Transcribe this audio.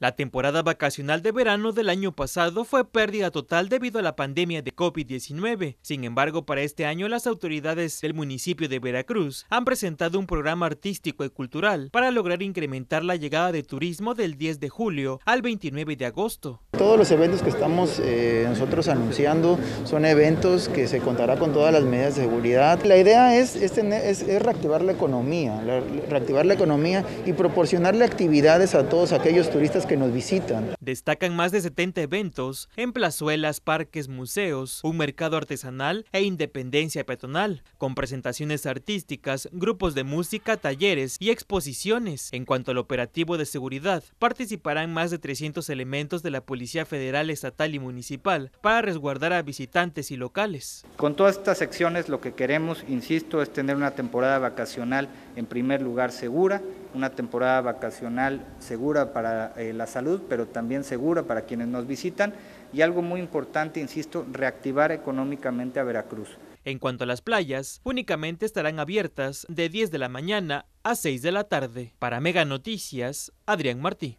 La temporada vacacional de verano del año pasado fue pérdida total debido a la pandemia de COVID-19. Sin embargo, para este año las autoridades del municipio de Veracruz han presentado un programa artístico y cultural para lograr incrementar la llegada de turismo del 10 de julio al 29 de agosto. Todos los eventos que estamos eh, nosotros anunciando son eventos que se contará con todas las medidas de seguridad. La idea es, este es, reactivar la economía, reactivar la economía y proporcionarle actividades a todos aquellos turistas que nos visitan. Destacan más de 70 eventos en plazuelas, parques, museos, un mercado artesanal e independencia peatonal, con presentaciones artísticas, grupos de música, talleres y exposiciones. En cuanto al operativo de seguridad, participarán más de 300 elementos de la policía Federal, Estatal y Municipal para resguardar a visitantes y locales. Con todas estas secciones lo que queremos, insisto, es tener una temporada vacacional en primer lugar segura, una temporada vacacional segura para eh, la salud, pero también segura para quienes nos visitan y algo muy importante, insisto, reactivar económicamente a Veracruz. En cuanto a las playas, únicamente estarán abiertas de 10 de la mañana a 6 de la tarde. Para Mega Noticias, Adrián Martí.